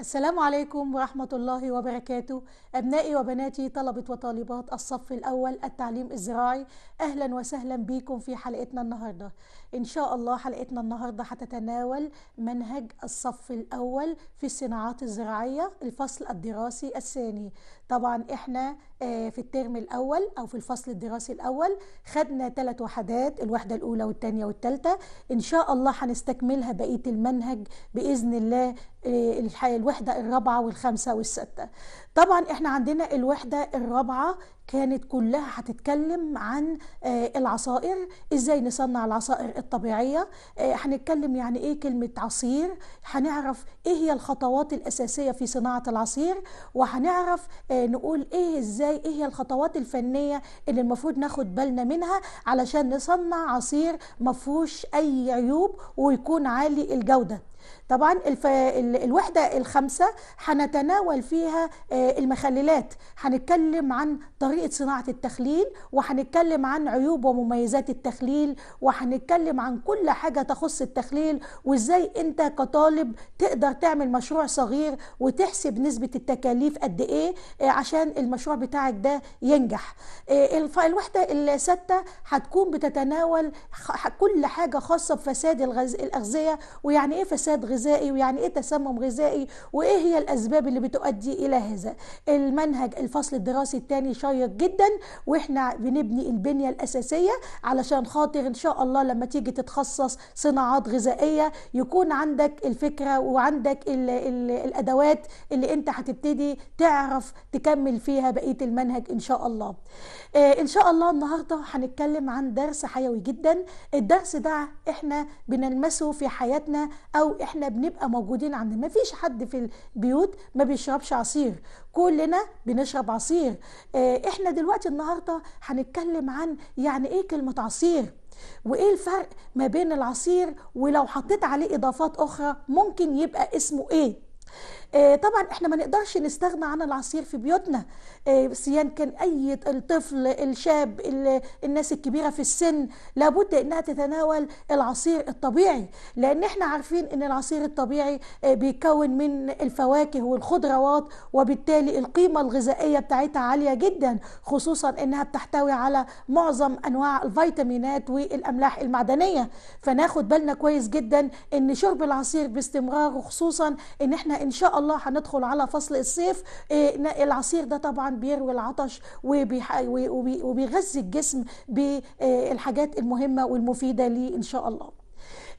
السلام عليكم ورحمة الله وبركاته أبنائي وبناتي طلبة وطالبات الصف الأول التعليم الزراعي أهلا وسهلا بكم في حلقتنا النهاردة إن شاء الله حلقتنا النهاردة هتتناول منهج الصف الأول في الصناعات الزراعية الفصل الدراسي الثاني طبعا احنا آه، في الترم الاول او في الفصل الدراسي الاول خدنا ثلاث وحدات الوحده الاولى والثانيه والثالثه ان شاء الله هنستكملها بقيه المنهج باذن الله آه، الوحده الرابعه والخامسه والسته طبعا احنا عندنا الوحدة الرابعة كانت كلها هتتكلم عن آه، العصائر ازاي نصنع العصائر الطبيعية آه، هنتكلم يعني ايه كلمة عصير هنعرف ايه هي الخطوات الاساسية في صناعة العصير وهنعرف آه، نقول ايه ازاي ايه هي الخطوات الفنية اللي المفروض ناخد بالنا منها علشان نصنع عصير مفهوش اي عيوب ويكون عالي الجودة طبعا الف... الوحدة الخامسة هنتناول فيها آه، المخللات هنتكلم عن طريقة صناعة التخليل وهنتكلم عن عيوب ومميزات التخليل وهنتكلم عن كل حاجة تخص التخليل وازاي انت كطالب تقدر تعمل مشروع صغير وتحسب نسبة التكاليف قد ايه آه، عشان المشروع بتاعك ده ينجح آه، الوحدة السادسه هتكون بتتناول كل حاجة خاصة بفساد الغز... الأغذية ويعني ايه فساد فساد غذائي ويعني ايه تسمم غذائي وايه هي الاسباب اللي بتؤدي الى هذا المنهج الفصل الدراسي الثاني شيق جدا واحنا بنبني البنيه الاساسيه علشان خاطر ان شاء الله لما تيجي تتخصص صناعات غذائيه يكون عندك الفكره وعندك الـ الـ الادوات اللي انت هتبتدي تعرف تكمل فيها بقيه المنهج ان شاء الله آه، ان شاء الله النهارده هنتكلم عن درس حيوي جدا الدرس ده احنا بنلمسه في حياتنا او احنا بنبقى موجودين عندنا ما فيش حد في البيوت ما بيشربش عصير كلنا بنشرب عصير آه، احنا دلوقتي النهارده هنتكلم عن يعني ايه كلمه عصير وايه الفرق ما بين العصير ولو حطيت عليه اضافات اخرى ممكن يبقى اسمه ايه آه، طبعا احنا ما نقدرش نستغنى عن العصير في بيوتنا سيان آه، كان اي الطفل الشاب الناس الكبيره في السن لابد انها تتناول العصير الطبيعي لان احنا عارفين ان العصير الطبيعي آه، بيتكون من الفواكه والخضروات وبالتالي القيمه الغذائيه بتاعتها عاليه جدا خصوصا انها بتحتوي على معظم انواع الفيتامينات والاملاح المعدنيه فناخد بالنا كويس جدا ان شرب العصير باستمرار وخصوصا ان احنا ان شاء الله الله هندخل على فصل الصيف إيه، العصير ده طبعا بيروي العطش وبيغذي الجسم بالحاجات إيه، المهمه والمفيده ليه ان شاء الله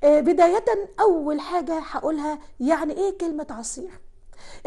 إيه، بدايه اول حاجه هقولها يعني ايه كلمه عصير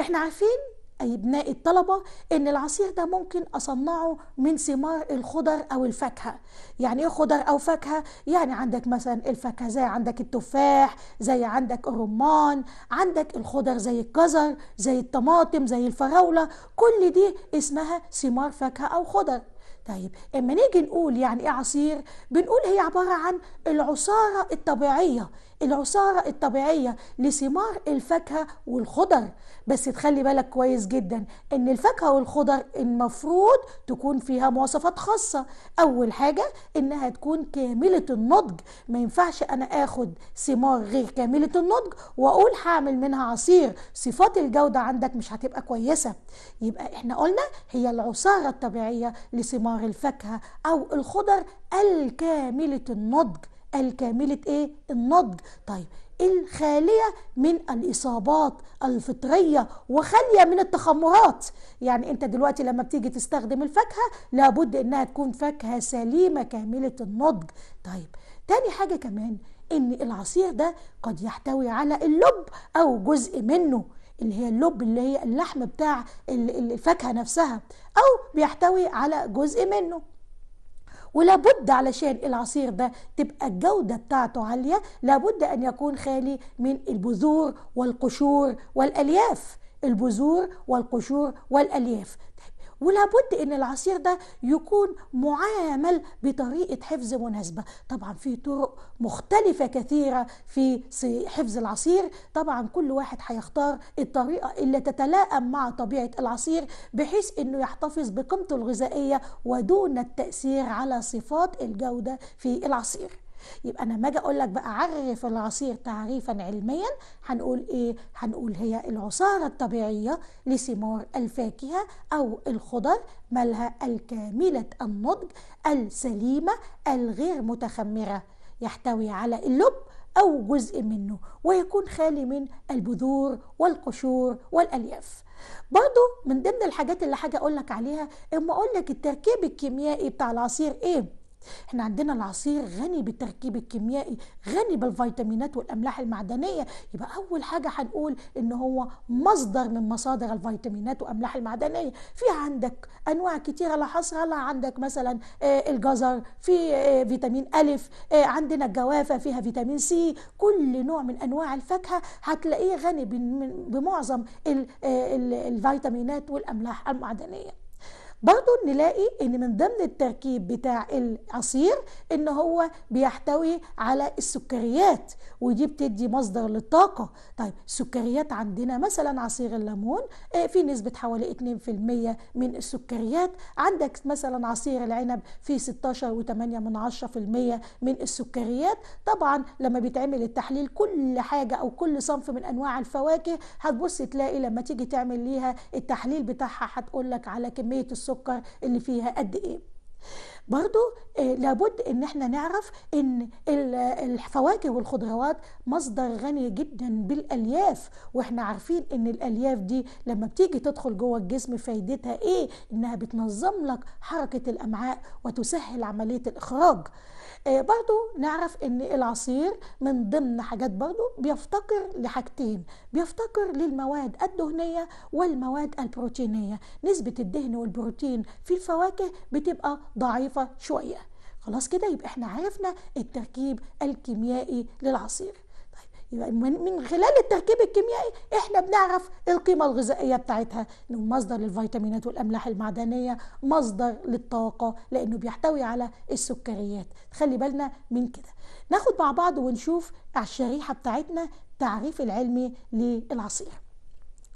احنا عارفين ابناء الطلبه ان العصير ده ممكن اصنعه من ثمار الخضر او الفاكهه يعني ايه خضر او فاكهه يعني عندك مثلا الفاكهه زي عندك التفاح زي عندك الرمان عندك الخضر زي الجزر زي الطماطم زي الفراوله كل دي اسمها ثمار فاكهه او خضر طيب اما نيجي نقول يعني ايه عصير بنقول هي عباره عن العصاره الطبيعيه العصارة الطبيعية لثمار الفاكهة والخضر بس تخلي بالك كويس جدا ان الفاكهة والخضر المفروض تكون فيها مواصفات خاصة اول حاجة انها تكون كاملة النضج ما ينفعش انا اخد ثمار غير كاملة النضج واقول هعمل منها عصير صفات الجودة عندك مش هتبقى كويسة يبقى احنا قلنا هي العصارة الطبيعية لثمار الفاكهة او الخضر الكاملة النضج الكاملة ايه النضج طيب الخالية من الإصابات الفطرية وخالية من التخمرات يعني أنت دلوقتي لما بتيجي تستخدم الفاكهة لابد أنها تكون فاكهة سليمة كاملة النضج طيب تاني حاجة كمان أن العصير ده قد يحتوي على اللب أو جزء منه اللي هي اللب اللي هي اللحم بتاع الفاكهة نفسها أو بيحتوي على جزء منه ولابد علشان العصير ده تبقى الجودة بتاعته عالية لابد أن يكون خالي من البذور والقشور والألياف البذور والقشور والألياف ولابد ان العصير ده يكون معامل بطريقه حفظ مناسبه طبعا في طرق مختلفه كثيره في حفظ العصير طبعا كل واحد هيختار الطريقه اللي تتلائم مع طبيعه العصير بحيث انه يحتفظ بقيمته الغذائيه ودون التاثير على صفات الجوده في العصير يبقى انا لما اجي اقول لك بقى عرف العصير تعريفا علميا هنقول ايه هنقول هي العصاره الطبيعيه لثمار الفاكهه او الخضر مالها الكامله النضج السليمه الغير متخمره يحتوي على اللب أو جزء منه ويكون خالي من البذور والقشور والألياف برضو من ضمن الحاجات اللي حاجة اقول لك عليها إما اقول لك التركيب الكيميائي بتاع العصير إيه احنا عندنا العصير غني بالتركيب الكيميائي غني بالفيتامينات والاملاح المعدنيه يبقى اول حاجه هنقول ان هو مصدر من مصادر الفيتامينات والاملاح المعدنيه في عندك انواع كتيره لا حصر لها عندك مثلا آه، الجزر في آه، فيتامين الف آه، عندنا الجوافه فيها فيتامين سي كل نوع من انواع الفاكهه هتلاقيه غني بمعظم الفيتامينات والاملاح المعدنيه برضو نلاقي ان من ضمن التركيب بتاع العصير ان هو بيحتوي على السكريات ودي بتدي مصدر للطاقة طيب السكريات عندنا مثلا عصير الليمون آه، في نسبة حوالي 2% من السكريات عندك مثلا عصير العنب فيه 16.8 من 10% من السكريات طبعا لما بيتعمل التحليل كل حاجة او كل صنف من انواع الفواكه هتبص تلاقي لما تيجي تعمل ليها التحليل بتاعها هتقول لك على كمية السكريات السكر اللي فيها قد ايه برضو آه، لابد ان احنا نعرف ان الفواكه والخضروات مصدر غني جدا بالالياف واحنا عارفين ان الالياف دي لما بتيجي تدخل جوه الجسم فايدتها ايه انها بتنظم لك حركه الامعاء وتسهل عمليه الاخراج آه، برضو نعرف ان العصير من ضمن حاجات برضو بيفتقر لحاجتين بيفتقر للمواد الدهنية والمواد البروتينية نسبة الدهن والبروتين في الفواكه بتبقى ضعيفة شوية خلاص كده يبقى احنا عرفنا التركيب الكيميائي للعصير يبقى يعني من خلال التركيب الكيميائي احنا بنعرف القيمه الغذائيه بتاعتها انه مصدر للفيتامينات والاملاح المعدنيه مصدر للطاقه لانه بيحتوي على السكريات خلي بالنا من كده ناخد مع بعض ونشوف على الشريحه بتاعتنا التعريف العلمي للعصير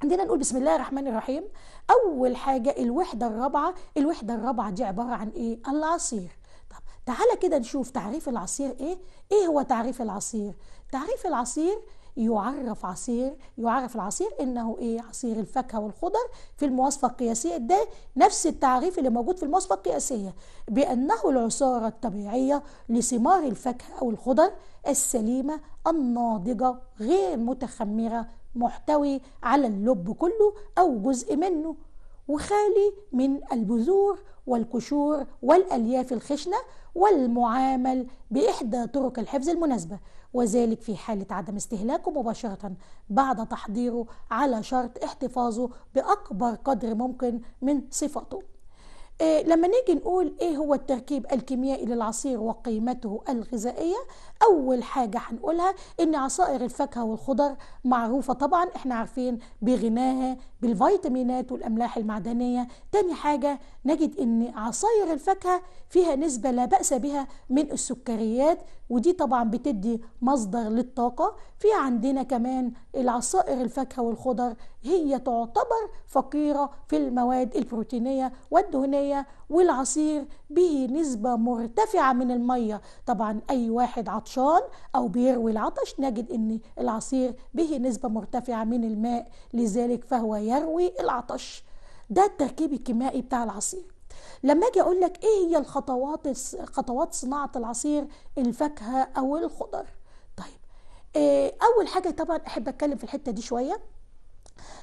عندنا نقول بسم الله الرحمن الرحيم اول حاجه الوحده الرابعه الوحده الرابعه دي عباره عن ايه العصير طب تعالى كده نشوف تعريف العصير ايه ايه هو تعريف العصير تعريف العصير يعرف عصير يعرف العصير انه ايه عصير الفاكهه والخضر في المواصفه القياسيه ده نفس التعريف اللي موجود في المواصفه القياسيه بانه العصاره الطبيعيه لثمار الفاكهه او الخضر السليمه الناضجه غير متخمره محتوي على اللب كله او جزء منه وخالي من البذور والقشور والالياف الخشنه والمعامل باحدى طرق الحفظ المناسبه وذلك في حالة عدم استهلاكه مباشرة بعد تحضيره على شرط احتفاظه بأكبر قدر ممكن من صفاته إيه، لما نيجي نقول ايه هو التركيب الكيميائي للعصير وقيمته الغذائيه اول حاجه هنقولها ان عصائر الفاكهه والخضر معروفه طبعا احنا عارفين بغناها بالفيتامينات والاملاح المعدنيه تاني حاجه نجد ان عصائر الفاكهه فيها نسبه لا باس بها من السكريات ودي طبعا بتدي مصدر للطاقه في عندنا كمان العصائر الفاكهه والخضر هي تعتبر فقيرة في المواد البروتينية والدهنية والعصير به نسبة مرتفعة من المية طبعا أي واحد عطشان أو بيروي العطش نجد أن العصير به نسبة مرتفعة من الماء لذلك فهو يروي العطش ده التركيب الكيميائي بتاع العصير لما اجي اقول لك ايه هي الخطوات خطوات صناعه العصير الفاكهه او الخضر طيب آه، اول حاجه طبعا احب اتكلم في الحته دي شويه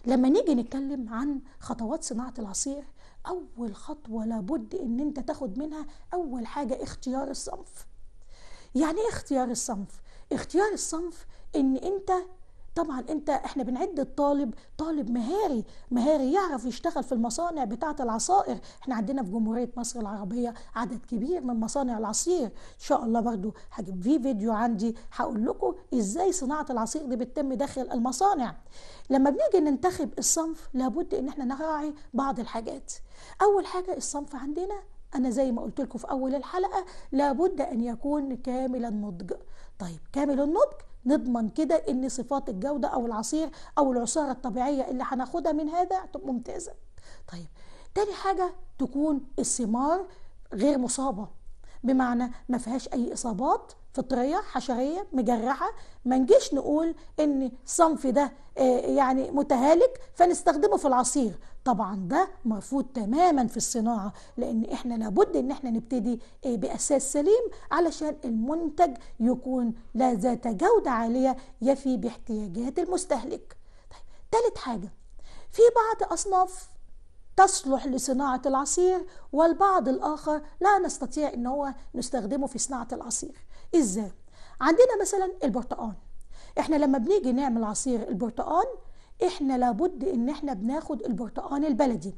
لما نيجي نتكلم عن خطوات صناعة العصير أول خطوة لابد إن أنت تاخد منها أول حاجة اختيار الصنف يعني إيه اختيار الصنف؟ اختيار الصنف إن أنت طبعا انت احنا بنعد الطالب طالب مهاري مهاري يعرف يشتغل في المصانع بتاعه العصائر احنا عندنا في جمهوريه مصر العربيه عدد كبير من مصانع العصير ان شاء الله برضو هجيب في فيديو عندي هقول لكم ازاي صناعه العصير دي بتتم داخل المصانع لما بنيجي ننتخب الصنف لابد ان احنا نراعي بعض الحاجات اول حاجه الصنف عندنا انا زي ما قلت لكم في اول الحلقه لابد ان يكون كامل النضج طيب كامل النضج نضمن كده ان صفات الجوده او العصير او العصاره الطبيعيه اللي هناخدها من هذا تبقى ممتازه طيب تاني حاجه تكون الثمار غير مصابه بمعنى ما فيهاش اي اصابات فطريه حشريه مجرحه ما نجيش نقول ان الصنف ده آه، يعني متهالك فنستخدمه في العصير طبعا ده مرفوض تماما في الصناعة لأن احنا لابد ان احنا نبتدي آه، بأساس سليم علشان المنتج يكون لا ذات جودة عالية يفي باحتياجات المستهلك طيب تالت حاجة في بعض أصناف تصلح لصناعة العصير والبعض الآخر لا نستطيع أن هو نستخدمه في صناعة العصير إزاي؟ عندنا مثلا البرتقان احنا لما بنيجي نعمل عصير البرتقان احنا لابد ان احنا بناخد البرتقان البلدي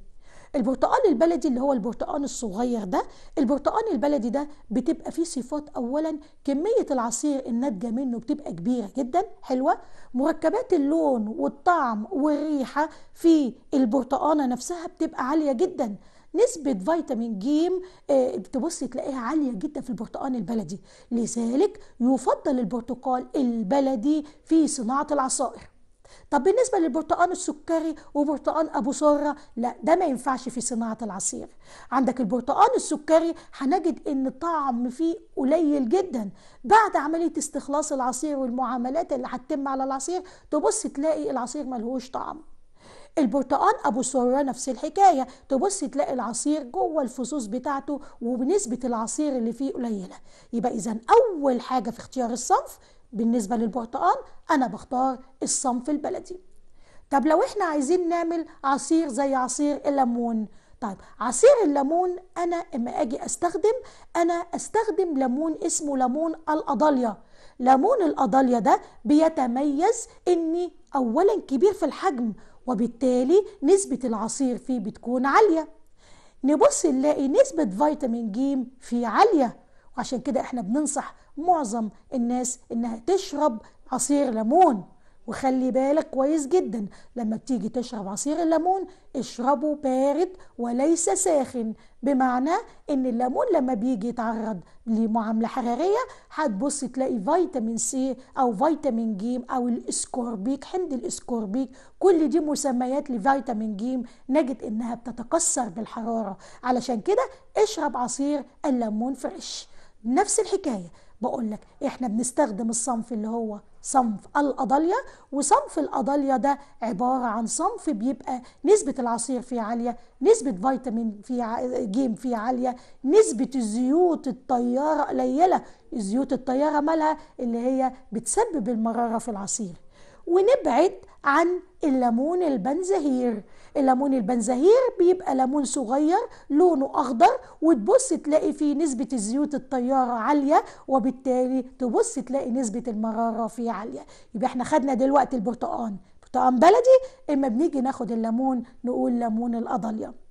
البرتقان البلدي اللي هو البرتقان الصغير ده البرتقان البلدي ده بتبقى فيه صفات اولا كميه العصير الناتجه منه بتبقى كبيره جدا حلوه مركبات اللون والطعم والريحه في البرتقانه نفسها بتبقى عاليه جدا نسبة فيتامين جيم آه، بتبص تلاقيها عالية جدا في البرتقال البلدي لذلك يفضل البرتقال البلدي في صناعة العصائر طب بالنسبه للبرتقان السكري وبرتقان ابو سره لا ده ما ينفعش في صناعه العصير عندك البرتقان السكري هنجد ان الطعم فيه قليل جدا بعد عمليه استخلاص العصير والمعاملات اللي هتتم على العصير تبص تلاقي العصير ملهوش طعم البرتقان ابو سره نفس الحكايه تبص تلاقي العصير جوه الفصوص بتاعته ونسبه العصير اللي فيه قليله يبقى اذا اول حاجه في اختيار الصنف بالنسبة للبرتقال أنا بختار الصنف البلدي طب لو احنا عايزين نعمل عصير زي عصير الليمون طيب عصير الليمون أنا اما أجي أستخدم أنا أستخدم ليمون اسمه ليمون الأضاليا ليمون الأضاليا ده بيتميز إني أولا كبير في الحجم وبالتالي نسبة العصير فيه بتكون عالية نبص نلاقي نسبة فيتامين جيم فيه عالية وعشان كده احنا بننصح معظم الناس انها تشرب عصير ليمون وخلي بالك كويس جدا لما بتيجي تشرب عصير الليمون اشربه بارد وليس ساخن بمعنى ان الليمون لما بيجي يتعرض لمعامله حراريه هتبص تلاقي فيتامين سي او فيتامين ج او الاسكوربيك حمض الاسكوربيك كل دي مسميات لفيتامين ج نجد انها بتتكسر بالحراره علشان كده اشرب عصير الليمون فريش نفس الحكايه بقول لك احنا بنستخدم الصنف اللي هو صنف الاضاليا وصنف الاضاليا ده عبارة عن صنف بيبقى نسبة العصير فيه عالية نسبة فيتامين فيه ع... جيم فيه عالية نسبة الزيوت الطيارة قليلة الزيوت الطيارة مالها اللي هي بتسبب المرارة في العصير ونبعد عن الليمون البنزهير الليمون البنزهير بيبقى ليمون صغير لونه اخضر وتبص تلاقي فيه نسبه الزيوت الطياره عاليه وبالتالي تبص تلاقي نسبه المراره فيه عاليه يبقى احنا خدنا دلوقتي البرتقان برتقان بلدي اما بنيجي ناخد الليمون نقول ليمون الاضليه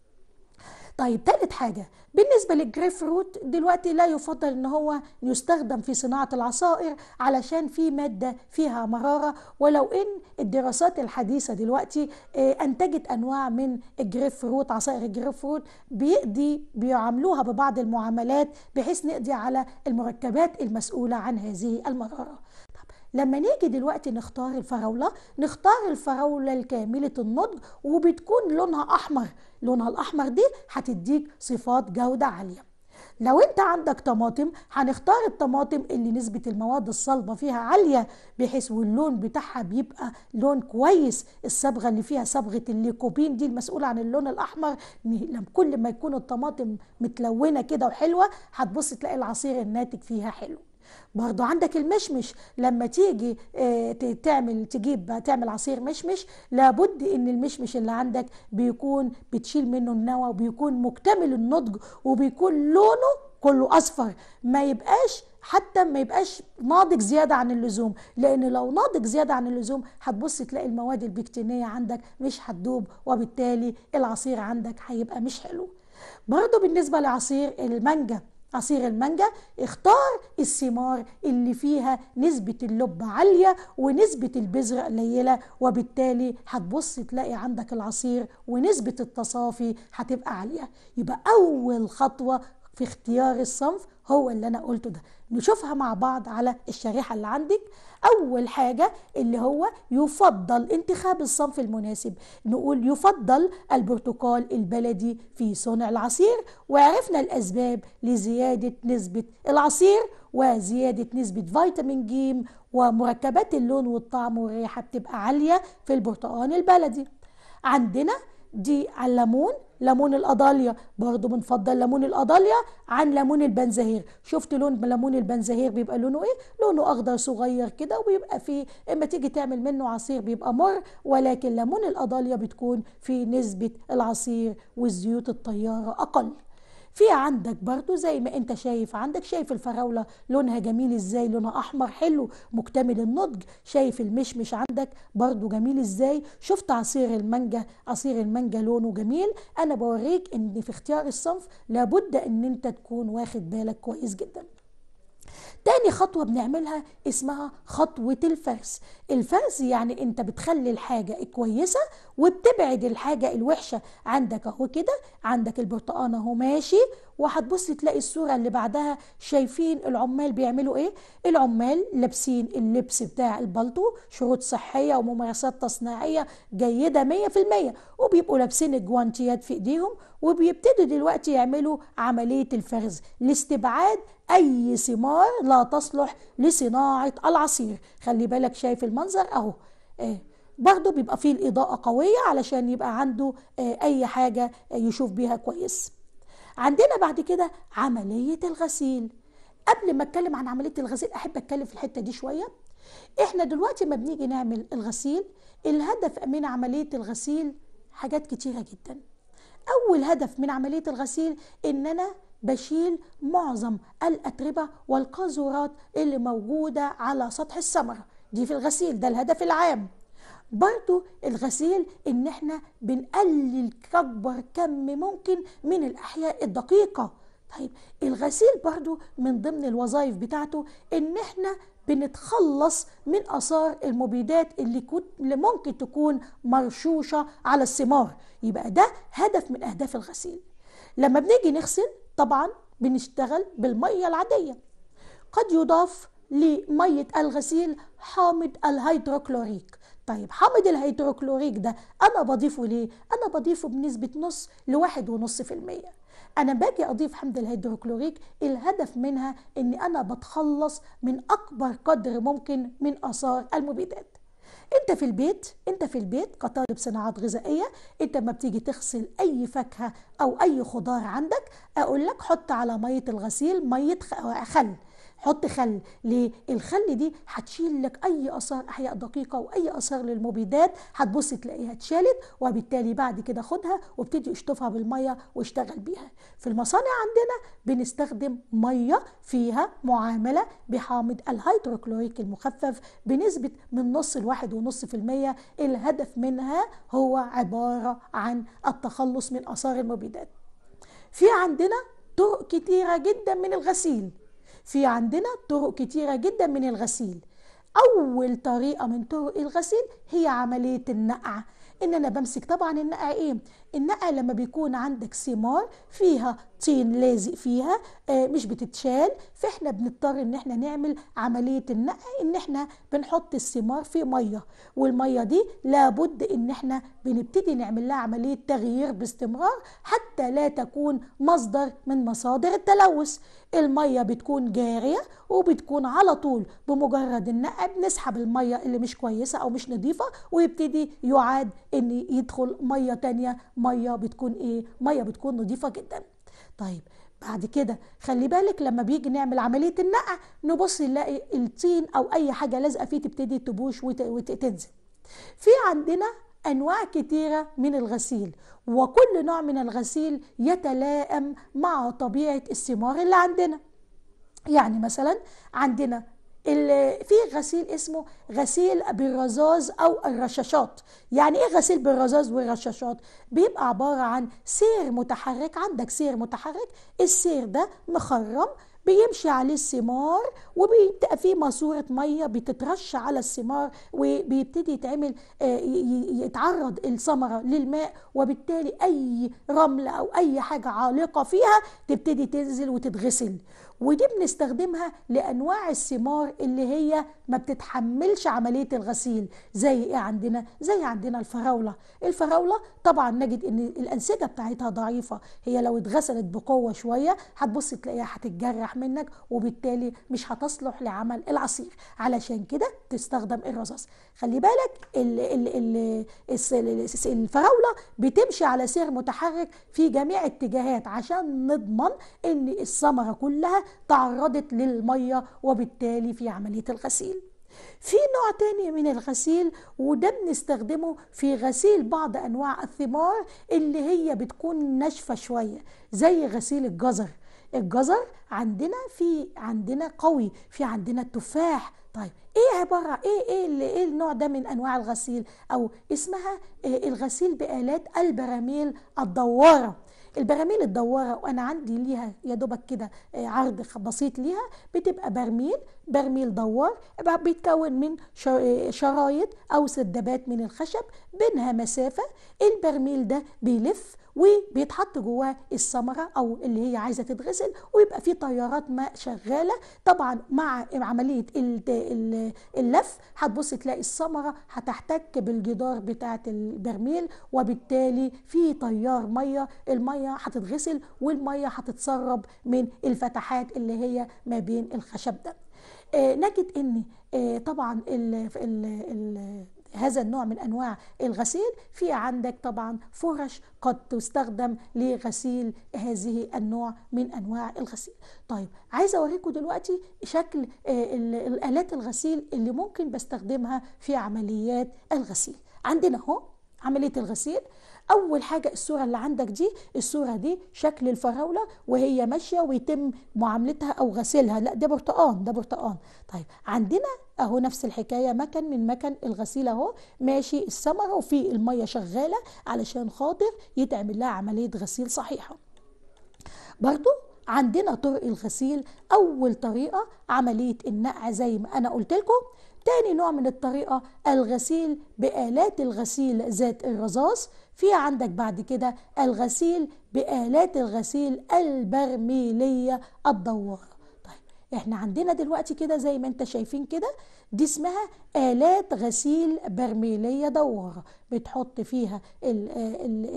طيب تالت حاجة بالنسبة للجريف فروت دلوقتي لا يفضل ان هو يستخدم في صناعة العصائر علشان في مادة فيها مرارة ولو ان الدراسات الحديثة دلوقتي آه، انتجت انواع من الجريف فروت عصائر الجريف فروت بيقضي بيعاملوها ببعض المعاملات بحيث نقضي على المركبات المسؤولة عن هذه المرارة لما نيجي دلوقتي نختار الفراولة نختار الفراولة الكاملة النضج وبتكون لونها أحمر لونها الأحمر دي هتديك صفات جودة عالية لو انت عندك طماطم هنختار الطماطم اللي نسبة المواد الصلبة فيها عالية بحيث واللون بتاعها بيبقى لون كويس الصبغة اللي فيها صبغة الليكوبين دي المسؤولة عن اللون الأحمر لما كل ما يكون الطماطم متلونة كده وحلوة هتبص تلاقي العصير الناتج فيها حلو برضو عندك المشمش لما تيجي آه، تعمل تجيب تعمل عصير مشمش لابد ان المشمش اللي عندك بيكون بتشيل منه النوى وبيكون مكتمل النضج وبيكون لونه كله اصفر ما يبقاش حتى ما يبقاش ناضج زياده عن اللزوم لان لو ناضج زياده عن اللزوم هتبص تلاقي المواد البكتينيه عندك مش هتدوب وبالتالي العصير عندك هيبقى مش حلو برضه بالنسبه لعصير المانجا عصير المانجا اختار الثمار اللي فيها نسبة اللب عالية ونسبة البذرة قليلة وبالتالي هتبص تلاقي عندك العصير ونسبة التصافي هتبقى عالية يبقى أول خطوة في اختيار الصنف هو اللي انا قلته ده نشوفها مع بعض على الشريحه اللي عندك اول حاجه اللي هو يفضل انتخاب الصنف المناسب نقول يفضل البرتقال البلدي في صنع العصير وعرفنا الاسباب لزياده نسبه العصير وزياده نسبه فيتامين ج ومركبات اللون والطعم والريحه بتبقى عاليه في البرتقال البلدي عندنا دي الليمون ليمون الاضاليا برضو بنفضل ليمون الاضاليا عن ليمون البنزهير شفت لون ليمون البنزهير بيبقى لونه ايه لونه اخضر صغير كده وبيبقى فيه اما تيجي تعمل منه عصير بيبقى مر ولكن ليمون الاضاليا بتكون في نسبه العصير والزيوت الطياره اقل في عندك برضو زي ما انت شايف عندك شايف الفراولة لونها جميل ازاي لونها احمر حلو مكتمل النضج شايف المشمش عندك برضو جميل ازاي شفت عصير المانجا عصير المانجا لونه جميل انا بوريك ان في اختيار الصنف لابد ان انت تكون واخد بالك كويس جدا تاني خطوة بنعملها اسمها خطوة الفرز الفرز يعني انت بتخلي الحاجة الكويسة وبتبعد الحاجة الوحشة عندك اهو كده عندك البرتقانة اهو ماشي وهتبص تلاقي الصورة اللي بعدها شايفين العمال بيعملوا ايه العمال لابسين اللبس بتاع البلطو شروط صحية وممارسات تصنيعية جيدة 100% وبيبقوا لابسين الجوانتيات في ايديهم وبيبتدوا دلوقتي يعملوا عملية الفرز لاستبعاد أي ثمار لا تصلح لصناعة العصير خلي بالك شايف المنظر أهو آه. برضه بيبقى فيه الإضاءة قوية علشان يبقى عنده آه، أي حاجة آه، يشوف بيها كويس عندنا بعد كده عملية الغسيل قبل ما اتكلم عن عملية الغسيل أحب أتكلم في الحتة دي شوية احنا دلوقتي ما بنيجي نعمل الغسيل الهدف من عملية الغسيل حاجات كتيرة جدا أول هدف من عملية الغسيل إن أنا بشيل معظم الأتربة والقاذورات اللي موجودة على سطح الثمرة دي في الغسيل ده الهدف العام برضو الغسيل ان احنا بنقلل اكبر كم ممكن من الاحياء الدقيقه طيب الغسيل برضو من ضمن الوظائف بتاعته ان احنا بنتخلص من اثار المبيدات اللي, كنت اللي ممكن تكون مرشوشه على الثمار يبقى ده هدف من اهداف الغسيل لما بنيجي نغسل طبعا بنشتغل بالمية العادية قد يضاف لمية الغسيل حامض الهيدروكلوريك طيب حامض الهيدروكلوريك ده أنا بضيفه ليه؟ أنا بضيفه بنسبة نص لواحد ونص في المية أنا باجي أضيف حمض الهيدروكلوريك الهدف منها إن أنا بتخلص من أكبر قدر ممكن من آثار المبيدات انت في البيت انت في البيت كطالب صناعات غذائيه انت لما بتيجي تغسل اي فاكهه او اي خضار عندك اقول لك حط على ميه الغسيل ميه خل حط خل ليه الخل دي هتشيل لك اي اثار احياء دقيقه واي اثار للمبيدات هتبص تلاقيها اتشالت وبالتالي بعد كده خدها وابتدي اشطفها بالميه واشتغل بيها في المصانع عندنا بنستخدم ميه فيها معامله بحامض الهيدروكلوريك المخفف بنسبه من نص لواحد ونص في المية الهدف منها هو عبارة عن التخلص من آثار المبيدات في عندنا طرق كتيرة جدا من الغسيل في عندنا طرق كتيرة جدا من الغسيل اول طريقه من طرق الغسيل هي عمليه النقع ان انا بمسك طبعا النقع إيه؟ النقع لما بيكون عندك ثمار فيها طين لازق فيها آه، مش بتتشال فاحنا بنضطر ان احنا نعمل عمليه النقع ان احنا بنحط الثمار في ميه والميه دي لابد ان احنا بنبتدي نعمل لها عمليه تغيير باستمرار حتى لا تكون مصدر من مصادر التلوث الميه بتكون جاريه وبتكون على طول بمجرد النقع بنسحب الميه اللي مش كويسه او مش نظيفه ويبتدي يعاد ان يدخل ميه تانية ميه بتكون ايه ميه بتكون نظيفه جدا طيب بعد كده خلي بالك لما بيجي نعمل عمليه النقع نبص نلاقي الطين او اي حاجه لازقه فيه تبتدي تبوش وتنزل في عندنا انواع كتيره من الغسيل وكل نوع من الغسيل يتلائم مع طبيعه الثمار اللي عندنا يعني مثلا عندنا في غسيل اسمه غسيل بالرذاذ او الرشاشات يعني ايه غسيل بالرذاذ والرشاشات بيبقى عباره عن سير متحرك عندك سير متحرك السير ده مخرم بيمشي عليه الثمار وبيبقى فيه ماسوره ميه بتترش على الثمار وبيبتدي يتعمل آه، يتعرض الثمره للماء وبالتالي اي رمل او اي حاجه عالقه فيها تبتدي تنزل وتتغسل ودي بنستخدمها لانواع الثمار اللي هي ما بتتحملش عمليه الغسيل زي ايه عندنا زي عندنا الفراوله الفراوله طبعا نجد ان الانسجه بتاعتها ضعيفه هي لو اتغسلت بقوه شويه هتبص تلاقيها هتتجرح منك وبالتالي مش هتصلح لعمل العصير علشان كده تستخدم الرصاص خلي بالك الـ الـ الـ الفراوله بتمشي على سير متحرك في جميع اتجاهات عشان نضمن ان الثمره كلها تعرضت للمية وبالتالي في عملية الغسيل في نوع تاني من الغسيل وده بنستخدمه في غسيل بعض أنواع الثمار اللي هي بتكون ناشفة شوية زي غسيل الجزر الجزر عندنا في عندنا قوي في عندنا التفاح طيب ايه عباره ايه ايه اللي ايه النوع ده من انواع الغسيل او اسمها إيه الغسيل بالات البراميل الدواره البراميل الدواره وانا عندي ليها يا دوبك كده آه، عرض بسيط ليها بتبقى برميل برميل دوار بيتكون من آه، شرايط او سدابات من الخشب بينها مسافه البرميل ده بيلف وبيتحط جواه الثمره او اللي هي عايزه تتغسل ويبقى في تيارات ماء شغاله طبعا مع عمليه اللف هتبص تلاقي الثمره هتحتك بالجدار بتاعه البرميل وبالتالي في تيار ميه الميه هتتغسل والميه هتتسرب من الفتحات اللي هي ما بين الخشب ده آه، نجد ان آه، طبعا هذا النوع من أنواع الغسيل في عندك طبعا فرش قد تستخدم لغسيل هذه النوع من أنواع الغسيل طيب عايزة أوريكم دلوقتي شكل آه، الآلات الغسيل اللي ممكن بستخدمها في عمليات الغسيل عندنا اهو عملية الغسيل أول حاجة الصورة اللي عندك دي الصورة دي شكل الفراولة وهي ماشية ويتم معاملتها أو غسيلها لا ده برتقان ده برتقان طيب عندنا اهو نفس الحكايه مكن من مكن الغسيل اهو ماشي السمر وفي الميه شغاله علشان خاطر يتعمل لها عمليه غسيل صحيحه برضو عندنا طرق الغسيل اول طريقه عمليه النقع زي ما انا قلت لكم تاني نوع من الطريقة الغسيل بآلات الغسيل ذات الرصاص في عندك بعد كده الغسيل بآلات الغسيل البرميلية الدواره احنا عندنا دلوقتي كده زي ما انت شايفين كده دي اسمها آلات غسيل برميلية دورة بتحط فيها آه،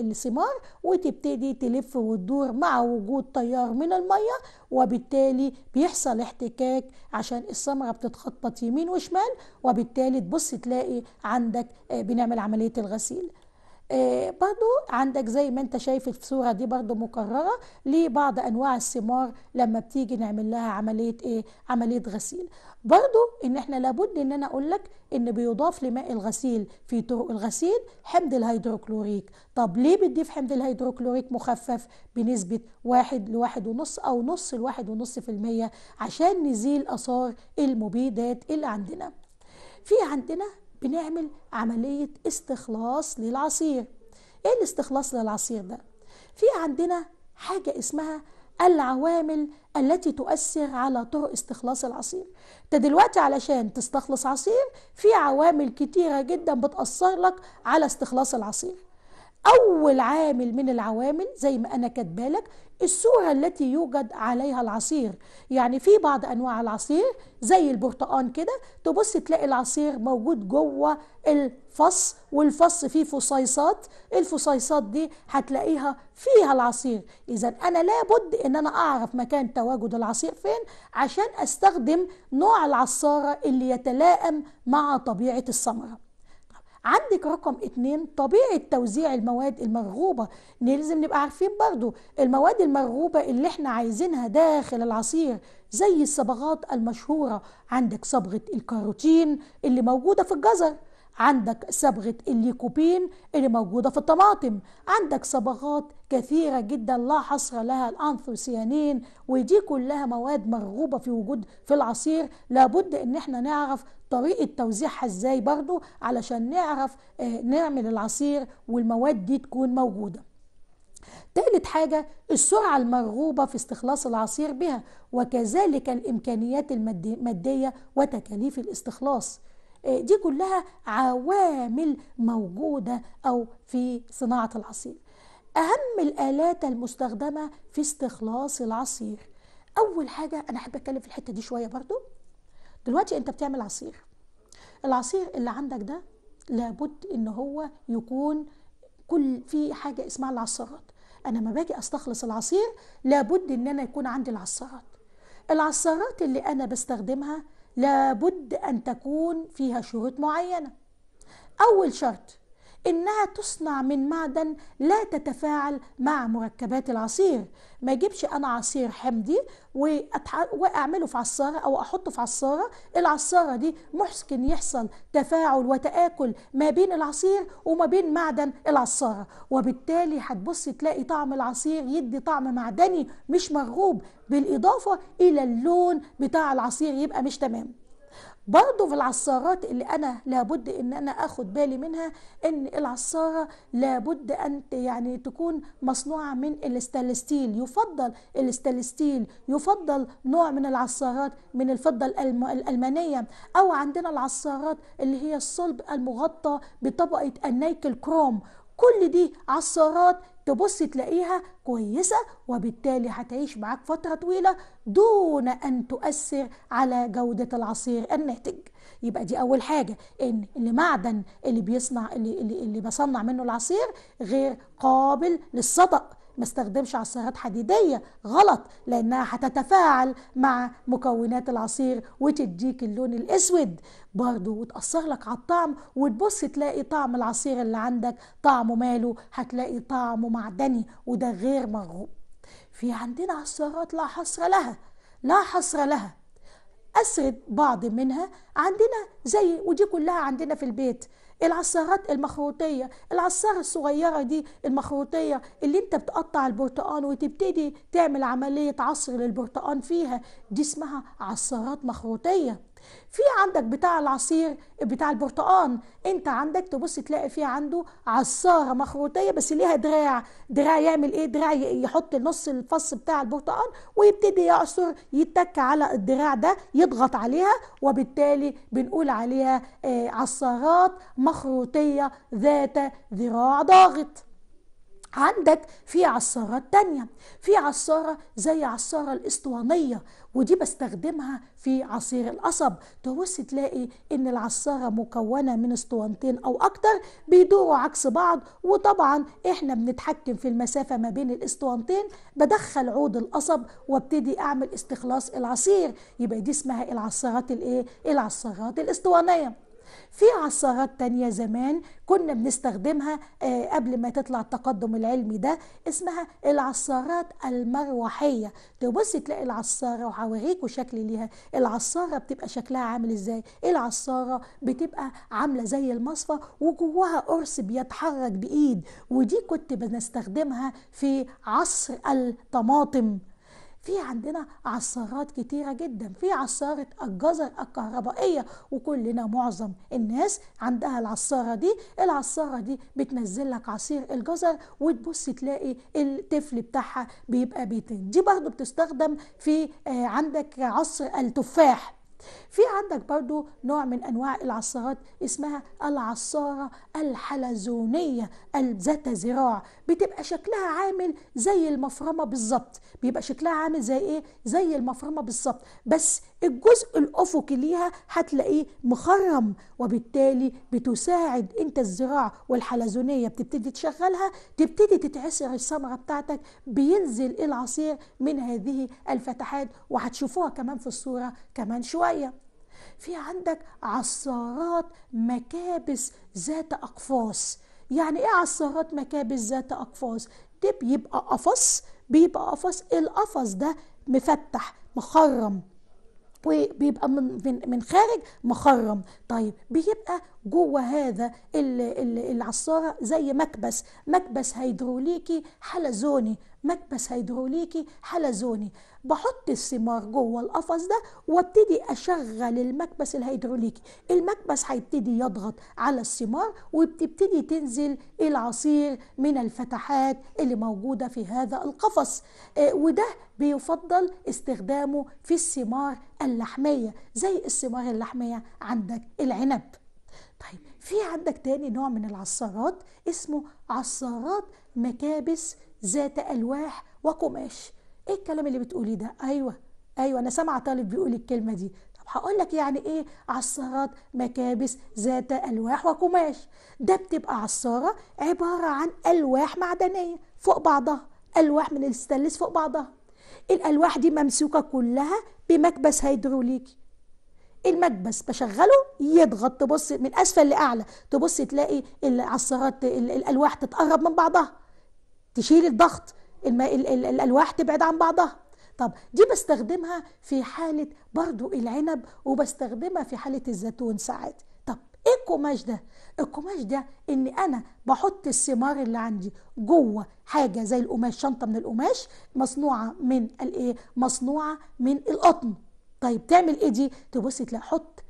الثمار وتبتدي تلف وتدور مع وجود تيار من المية وبالتالي بيحصل احتكاك عشان الثمرة بتتخطط يمين وشمال وبالتالي تبص تلاقي عندك آه، بنعمل عملية الغسيل آه، برضو عندك زي ما انت شايف الصورة دي برضو مكررة لبعض انواع الثمار لما بتيجي نعمل لها عملية ايه عملية غسيل برضو ان احنا لابد ان انا اقول لك ان بيضاف لماء الغسيل في طرق الغسيل حمض الهيدروكلوريك طب ليه بتضيف حمض الهيدروكلوريك مخفف بنسبة واحد لواحد ونص او نص لواحد ونص في المية عشان نزيل اثار المبيدات اللي عندنا في عندنا بنعمل عملية استخلاص للعصير ايه الاستخلاص للعصير ده؟ في عندنا حاجة اسمها العوامل التي تؤثر على طرق استخلاص العصير انت دلوقتي علشان تستخلص عصير في عوامل كتيرة جدا بتأثر لك على استخلاص العصير أول عامل من العوامل زي ما أنا كاتبالك الصورة التي يوجد عليها العصير يعني في بعض أنواع العصير زي البرتقان كده تبص تلاقي العصير موجود جوه الفص والفص فيه فصيصات الفصيصات دي هتلاقيها فيها العصير إذا أنا لابد إن أنا أعرف مكان تواجد العصير فين عشان أستخدم نوع العصارة اللي يتلائم مع طبيعة الثمرة عندك رقم اتنين طبيعة توزيع المواد المرغوبة لازم نبقى عارفين برضو المواد المرغوبة اللي احنا عايزينها داخل العصير زي الصبغات المشهورة عندك صبغة الكاروتين اللي موجودة في الجزر عندك صبغة الليكوبين اللي موجودة في الطماطم عندك صبغات كثيرة جدا لا حصر لها الأنثوسيانين ودي كلها مواد مرغوبة في وجود في العصير لابد ان احنا نعرف طريقة توزيعها ازاي برضو علشان نعرف آه، نعمل العصير والمواد دي تكون موجودة تالت حاجة السرعة المرغوبة في استخلاص العصير بها وكذلك الإمكانيات المادية وتكاليف الاستخلاص آه، دي كلها عوامل موجودة أو في صناعة العصير أهم الآلات المستخدمة في استخلاص العصير أول حاجة أنا أحب أتكلم في الحتة دي شوية برضو دلوقتي أنت بتعمل عصير العصير اللي عندك ده لابد ان هو يكون كل في حاجه اسمها العصارات انا ما باجي استخلص العصير لابد ان انا يكون عندي العصارات العصارات اللي انا بستخدمها لابد أن تكون فيها شروط معينة أول شرط إنها تصنع من معدن لا تتفاعل مع مركبات العصير ما يجيبش أنا عصير حمضي وأعمله في عصارة أو أحطه في عصارة العصارة دي ممكن يحصل تفاعل وتآكل ما بين العصير وما بين معدن العصارة وبالتالي هتبص تلاقي طعم العصير يدي طعم معدني مش مرغوب بالإضافة إلى اللون بتاع العصير يبقى مش تمام برضه في العصارات اللي أنا لابد إن أنا أخد بالي منها إن العصارة لابد أن يعني تكون مصنوعة من الاستالستيل يفضل الاستالستيل يفضل نوع من العصارات من الفضة الألمانية أو عندنا العصارات اللي هي الصلب المغطى بطبقة النيكل كروم كل دي عصارات تبص تلاقيها كويسة وبالتالي هتعيش معاك فترة طويلة دون أن تؤثر على جودة العصير الناتج يبقى دي أول حاجة إن المعدن اللي بيصنع اللي, اللي, اللي بصنع منه العصير غير قابل للصدأ ما استخدمش عصارات حديدية غلط لأنها هتتفاعل مع مكونات العصير وتديك اللون الأسود برضه وتأثر لك على الطعم وتبص تلاقي طعم العصير اللي عندك طعمه ماله هتلاقي طعمه معدني وده غير مرغوب في عندنا عصارات لا حصر لها لا حصر لها أسرد بعض منها عندنا زي ودي كلها عندنا في البيت العصارات المخروطيه العصاره الصغيره دي المخروطيه اللي انت بتقطع البرتقان وتبتدي تعمل عمليه عصر للبرتقان فيها دي اسمها عصارات مخروطيه في عندك بتاع العصير بتاع البرتقان انت عندك تبص تلاقي فيه عنده عصاره مخروطيه بس ليها دراع دراع يعمل ايه دراع يحط نص الفص بتاع البرتقان ويبتدي يعصر يتك على الدراع ده يضغط عليها وبالتالي بنقول عليها آه، عصارات مخروطيه ذات ذراع ضاغط عندك في عصارات تانية في عصارة زي عصارة الاسطوانية ودي بستخدمها في عصير القصب تبص تلاقي ان العصارة مكونة من اسطوانتين او اكتر بيدوروا عكس بعض وطبعا احنا بنتحكم في المسافة ما بين الاسطوانتين بدخل عود القصب وابتدي اعمل استخلاص العصير يبقى دي اسمها العصارات الايه العصارات الاسطوانية في عصارات تانية زمان كنا بنستخدمها آه، قبل ما تطلع التقدم العلمي ده اسمها العصارات المروحية تبص تلاقي العصارة وهوريكوا شكل ليها العصارة بتبقى شكلها عامل ازاي العصارة بتبقى عاملة زي المصفى وجواها قرص بيتحرك بإيد ودي كنت بنستخدمها في عصر الطماطم في عندنا عصارات كتيرة جدا في عصارة الجزر الكهربائية وكلنا معظم الناس عندها العصارة دي العصارة دي بتنزل لك عصير الجزر وتبص تلاقي التفل بتاعها بيبقى بيتين دي برضو بتستخدم في آه، عندك عصر التفاح في عندك برضو نوع من أنواع العصارات اسمها العصارة الحلزونية ذات ذراع بتبقى شكلها عامل زي المفرمة بالظبط بيبقى شكلها عامل زي إيه زي المفرمة بالظبط بس الجزء الأفقي ليها هتلاقيه مخرم وبالتالي بتساعد انت الزراع والحلزونية بتبتدي تشغلها تبتدي تتعسر الثمرة بتاعتك بينزل العصير من هذه الفتحات وهتشوفوها كمان في الصورة كمان شوية في عندك عصارات مكابس ذات أقفاص يعني ايه عصارات مكابس ذات أقفاص دي بيبقى قفص بيبقى قفص القفص ده مفتح مخرم وبيبقى من, من, من خارج مخرم طيب بيبقى جوه هذا العصاره زي مكبس مكبس هيدروليكي حلزوني مكبس هيدروليكي حلزوني بحط الثمار جوه القفص ده وابتدي اشغل المكبس الهيدروليكي المكبس هيبتدي يضغط على الثمار وبتبتدي تنزل العصير من الفتحات اللي موجودة في هذا القفص آه، وده بيفضل استخدامه في الثمار اللحمية زي الثمار اللحمية عندك العنب طيب في عندك تاني نوع من العصارات اسمه عصارات مكابس ذات ألواح وقماش إيه الكلام اللي بتقوليه ده أيوة أيوة أنا سامعة طالب بيقول الكلمة دي طب هقول لك يعني إيه عصارات مكابس ذات ألواح وقماش ده بتبقى عصارة عبارة عن ألواح معدنية فوق بعضها ألواح من الستانلس فوق بعضها الألواح دي ممسوكة كلها بمكبس هيدروليكي المكبس بشغله يضغط تبص من اسفل لاعلى تبص تلاقي العصارات الالواح تتقرب من بعضها تشيل الضغط ال... ال... الالواح تبعد عن بعضها طب دي بستخدمها في حالة برضو العنب وبستخدمها في حالة الزيتون ساعات طب ايه القماش ده القماش ده ان انا بحط الثمار اللي عندي جوه حاجه زي القماش شنطه من القماش مصنوعه من الايه مصنوعه من القطن طيب تعمل ايه دي تبص تلاقي حط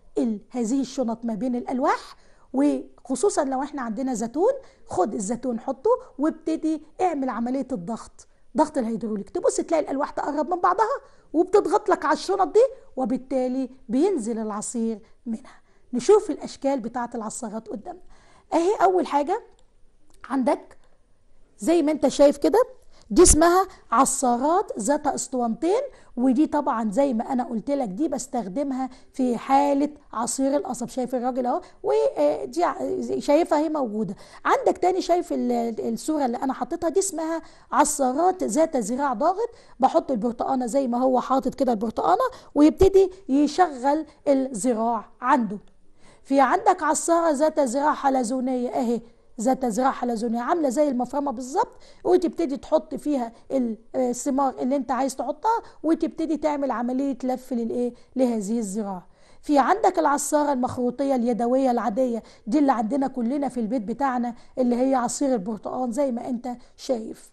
هذه الشنط ما بين الالواح وخصوصا لو احنا عندنا زيتون خد الزيتون حطه وابتدي اعمل عمليه الضغط ضغط الهيدروليك تبص تلاقي الالواح تقرب من بعضها وبتضغط لك على الشنط دي وبالتالي بينزل العصير منها نشوف الاشكال بتاعه العصارات قدامنا اهي اول حاجه عندك زي ما انت شايف كده دي اسمها عصارات ذات اسطوانتين ودي طبعا زي ما انا قلت لك دي بستخدمها في حاله عصير القصب شايف الراجل اهو ودي آه، شايفها هي موجوده عندك تاني شايف الصوره اللي انا حطيتها دي اسمها عصارات ذات ذراع ضاغط بحط البرتقانه زي ما هو حاطط كده البرتقانه ويبتدي يشغل الذراع عنده في عندك عصاره ذات ذراع حلزونيه اهي ذات زراعه حلزونيه عامله زي المفرمه بالظبط وتبتدي تحط فيها الثمار اللي انت عايز تحطها وتبتدي تعمل عمليه لف للايه لهذه الزراعه في عندك العصارة المخروطية اليدوية العادية دي اللي عندنا كلنا في البيت بتاعنا اللي هي عصير البرتقال زي ما انت شايف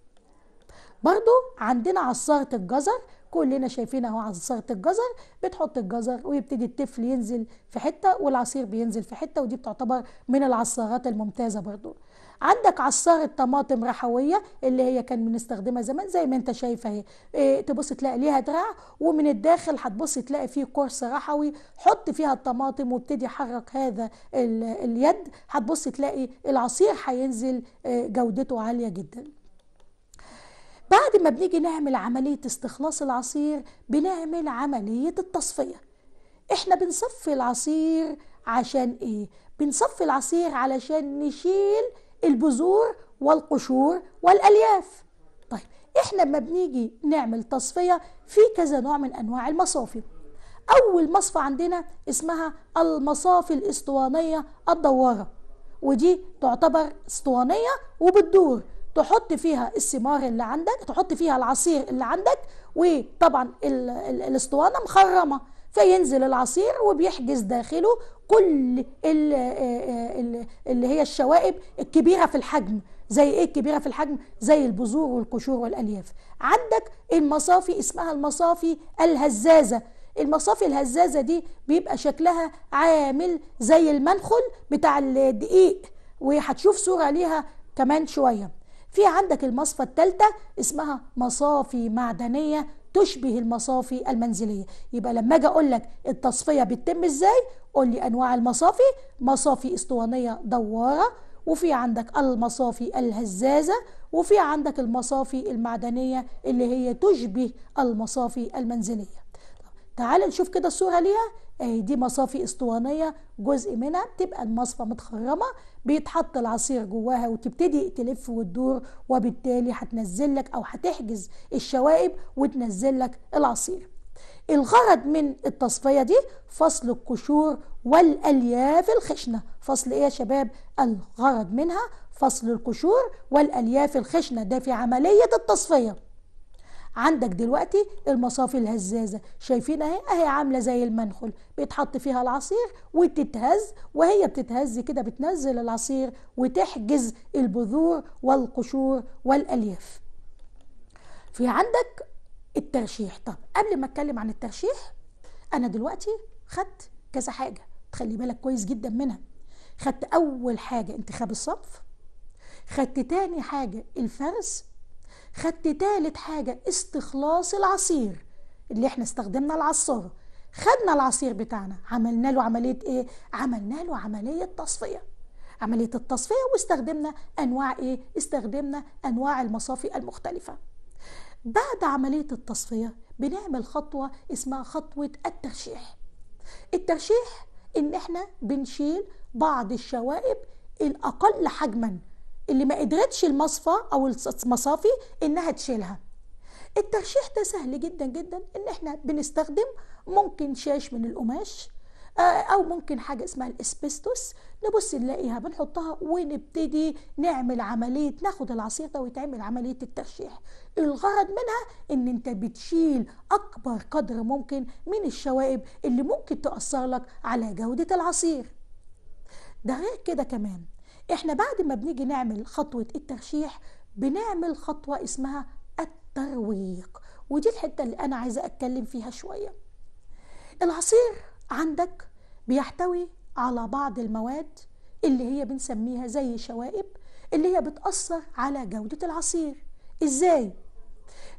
برضو عندنا عصارة الجزر كلنا شايفين اهو عصاره الجزر بتحط الجزر ويبتدي التفل ينزل في حته والعصير بينزل في حته ودي بتعتبر من العصارات الممتازه برضو عندك عصارة طماطم رحوية اللي هي كان بنستخدمها زمان زي ما انت شايفة اهي اه، تبص تلاقي ليها دراع ومن الداخل هتبص تلاقي فيه قرص رحوي حط فيها الطماطم وابتدي حرك هذا ال اليد هتبص تلاقي العصير هينزل اه، جودته عالية جدا بعد ما بنيجي نعمل عملية استخلاص العصير بنعمل عملية التصفية احنا بنصفي العصير عشان ايه؟ بنصفي العصير علشان نشيل البذور والقشور والألياف طيب احنا ما بنيجي نعمل تصفية في كذا نوع من أنواع المصافي أول مصفى عندنا اسمها المصافي الإسطوانية الدوارة ودي تعتبر اسطوانية وبتدور تحط فيها الثمار اللي عندك تحط فيها العصير اللي عندك وطبعا الاسطوانه مخرمه فينزل العصير وبيحجز داخله كل آه، آه، اللي هي الشوائب الكبيره في الحجم زي ايه الكبيره في الحجم زي البذور والقشور والالياف عندك المصافي اسمها المصافي الهزازه المصافي الهزازه دي بيبقى شكلها عامل زي المنخل بتاع الدقيق وهتشوف صوره ليها كمان شويه في عندك المصفى الثالثة اسمها مصافي معدنية تشبه المصافي المنزلية يبقى لما اجي اقول لك التصفية بتتم ازاي قول لي انواع المصافي مصافي اسطوانية دوارة وفي عندك المصافي الهزازة وفي عندك المصافي المعدنية اللي هي تشبه المصافي المنزلية تعال نشوف كده الصورة ليها اهي دي مصافي اسطوانية جزء منها تبقى المصفى متخرمة بيتحط العصير جواها وتبتدي تلف وتدور وبالتالي هتنزل لك او هتحجز الشوائب وتنزل لك العصير الغرض من التصفية دي فصل القشور والألياف الخشنة فصل إيه يا شباب؟ الغرض منها فصل القشور والألياف الخشنة ده في عملية التصفية عندك دلوقتي المصافي الهزازه شايفين اهي اهي عامله زي المنخل بيتحط فيها العصير وتتهز وهي بتتهز كده بتنزل العصير وتحجز البذور والقشور والالياف في عندك الترشيح طب قبل ما اتكلم عن الترشيح انا دلوقتي خدت كذا حاجه تخلي بالك كويس جدا منها خدت اول حاجه انتخاب الصنف خدت تاني حاجه الفرز خدت تالت حاجة استخلاص العصير اللي احنا استخدمنا العصارة خدنا العصير بتاعنا عملنا له عملية ايه؟ عملنا له عملية تصفية عملية التصفية واستخدمنا أنواع ايه؟ استخدمنا أنواع المصافي المختلفة بعد عملية التصفية بنعمل خطوة اسمها خطوة الترشيح الترشيح ان احنا بنشيل بعض الشوائب الأقل حجما اللي ما قدرتش المصفى او المصافي انها تشيلها الترشيح ده سهل جدا جدا ان احنا بنستخدم ممكن شاش من القماش آه، او ممكن حاجه اسمها الاسبستوس نبص نلاقيها بنحطها ونبتدي نعمل عمليه ناخد العصير ده ويتعمل عمليه الترشيح الغرض منها ان انت بتشيل اكبر قدر ممكن من الشوائب اللي ممكن تاثر لك على جوده العصير ده غير كده كمان احنا بعد ما بنيجي نعمل خطوة الترشيح بنعمل خطوة اسمها الترويق ودي الحتة اللي أنا عايزة أتكلم فيها شوية العصير عندك بيحتوي على بعض المواد اللي هي بنسميها زي شوائب اللي هي بتأثر على جودة العصير إزاي؟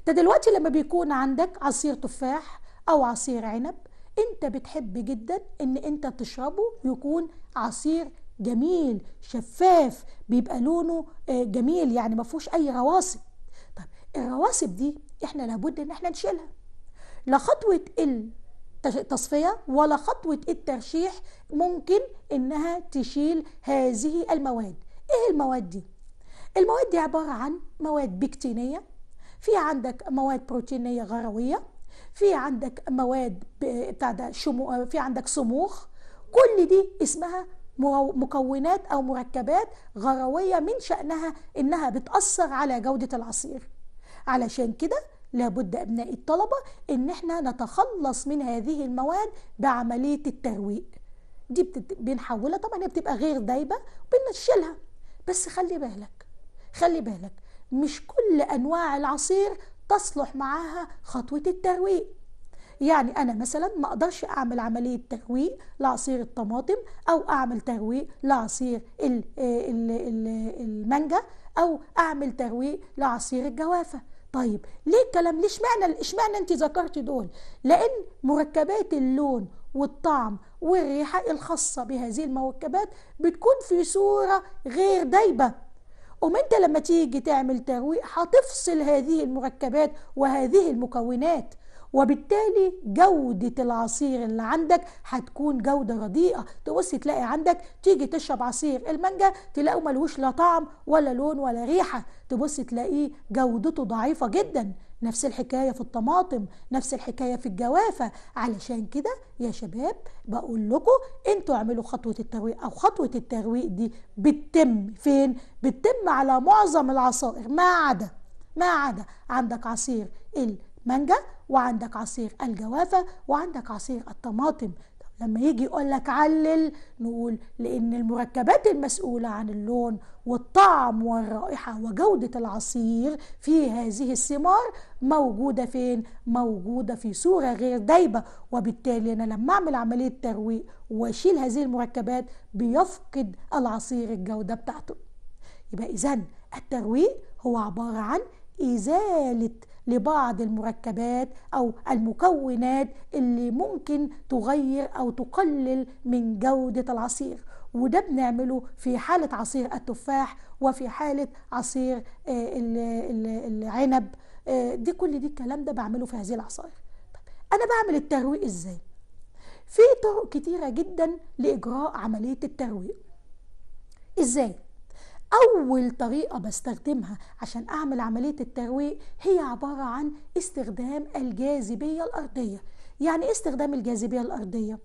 ده دلوقتي لما بيكون عندك عصير تفاح أو عصير عنب انت بتحب جدا ان انت تشربه يكون عصير جميل شفاف بيبقى لونه آه، جميل يعني ما فيهوش اي رواسب طب الرواسب دي احنا لابد ان احنا نشيلها لا خطوه التصفيه ولا خطوه الترشيح ممكن انها تشيل هذه المواد ايه المواد دي المواد دي عباره عن مواد بكتينيه في عندك مواد بروتينيه غرويه في عندك مواد بتاع ده شمو في عندك سموخ كل دي اسمها مكونات أو مركبات غروية من شأنها إنها بتأثر على جودة العصير علشان كده لابد أبناء الطلبة إن إحنا نتخلص من هذه المواد بعملية الترويق دي بنحولها طبعا هي بتبقى غير دايبة وبنشيلها بس خلي بالك خلي بالك مش كل أنواع العصير تصلح معاها خطوة الترويق يعني انا مثلا ما اقدرش اعمل عمليه ترويق لعصير الطماطم او اعمل ترويق لعصير المانجا او اعمل ترويق لعصير الجوافه طيب ليه الكلام ليه اشمعنى اشمعنى انت ذكرتي دول لان مركبات اللون والطعم والريحه الخاصه بهذه المركبات بتكون في صوره غير دايبه قوم انت لما تيجي تعمل ترويق هتفصل هذه المركبات وهذه المكونات وبالتالي جودة العصير اللي عندك هتكون جودة رديئة تبص تلاقي عندك تيجي تشرب عصير المانجا تلاقيه ملوش لا طعم ولا لون ولا ريحة تبص تلاقيه جودته ضعيفة جدا نفس الحكاية في الطماطم نفس الحكاية في الجوافة علشان كده يا شباب بقول لكم انتوا اعملوا خطوة الترويق او خطوة الترويق دي بتتم فين بتتم على معظم العصائر ما عدا ما عدا عندك عصير ال مانجا وعندك عصير الجوافة وعندك عصير الطماطم لما يجي يقول لك علل نقول لأن المركبات المسؤولة عن اللون والطعم والرائحة وجودة العصير في هذه الثمار موجودة فين؟ موجودة في صورة غير دايبة وبالتالي أنا لما أعمل عملية ترويق وأشيل هذه المركبات بيفقد العصير الجودة بتاعته يبقى إذا الترويق هو عبارة عن إزالة لبعض المركبات أو المكونات اللي ممكن تغير أو تقلل من جودة العصير وده بنعمله في حالة عصير التفاح وفي حالة عصير آه، العنب آه، دي كل دي الكلام ده بعمله في هذه العصائر أنا بعمل الترويق إزاي؟ في طرق كتيرة جدا لإجراء عملية الترويق إزاي؟ أول طريقة بستخدمها عشان أعمل عملية الترويق هي عبارة عن استخدام الجاذبية الأرضية يعني إيه استخدام الجاذبية الأرضية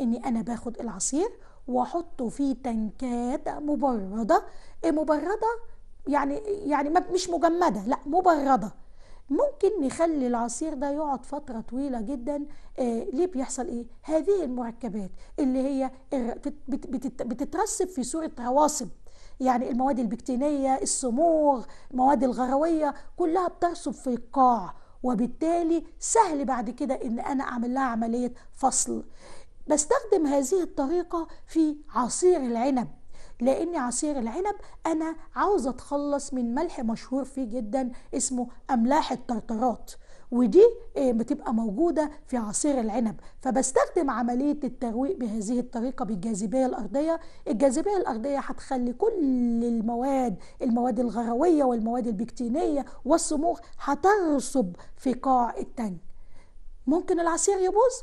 إني أنا باخد العصير وأحطه في تنكات مبردة مبردة يعني يعني مش مجمدة لا مبردة ممكن نخلي العصير ده يقعد فترة طويلة جدا آه ليه بيحصل ايه؟ هذه المركبات اللي هي بتترسب في صورة رواسب يعني المواد البكتينية الصموغ المواد الغروية كلها بترسب في القاع وبالتالي سهل بعد كده ان انا اعمل لها عملية فصل بستخدم هذه الطريقة في عصير العنب لان عصير العنب انا عاوزه اتخلص من ملح مشهور فيه جدا اسمه املاح الطرطرات ودي آه، بتبقى موجودة في عصير العنب فبستخدم عملية الترويق بهذه الطريقة بالجاذبية الأرضية الجاذبية الأرضية هتخلي كل المواد المواد الغروية والمواد البكتينية والصموخ هترسب في قاع التانك ممكن العصير يبوظ؟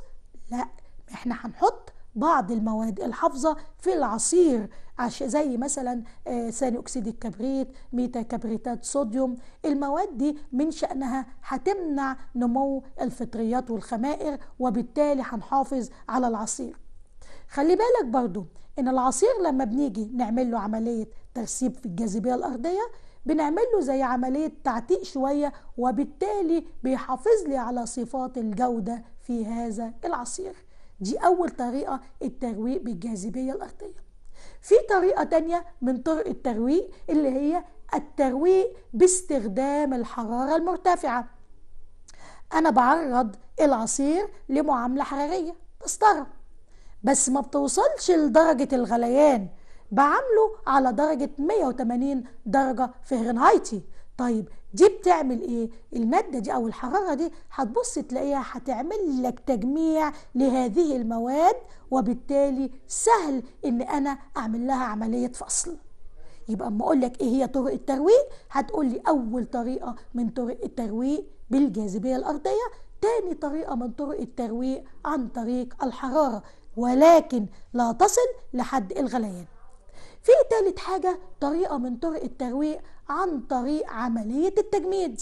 لا احنا هنحط بعض المواد الحافظة في العصير زي مثلا آه، ثاني اكسيد الكبريت ميتا كبريتات صوديوم المواد دي من شأنها هتمنع نمو الفطريات والخمائر وبالتالي هنحافظ على العصير خلي بالك برضو ان العصير لما بنيجي نعمل له عملية ترسيب في الجاذبية الأرضية بنعمل له زي عملية تعتيق شوية وبالتالي بيحافظ لي على صفات الجودة في هذا العصير دي أول طريقة الترويق بالجاذبية الأرضية في طريقة تانية من طرق الترويق اللي هي الترويق باستخدام الحرارة المرتفعة أنا بعرض العصير لمعاملة حرارية بسطرة بس ما بتوصلش لدرجة الغليان بعمله على درجة 180 درجة فهرنهايتي طيب دي بتعمل ايه المادة دي او الحرارة دي هتبص تلاقيها هتعمل لك تجميع لهذه المواد وبالتالي سهل ان انا اعمل لها عملية فصل يبقى اما اقول لك ايه هي طرق الترويج هتقول لي اول طريقة من طرق الترويج بالجاذبية الارضية تاني طريقة من طرق الترويج عن طريق الحرارة ولكن لا تصل لحد الغليان في تالت حاجة طريقة من طرق الترويق عن طريق عملية التجميد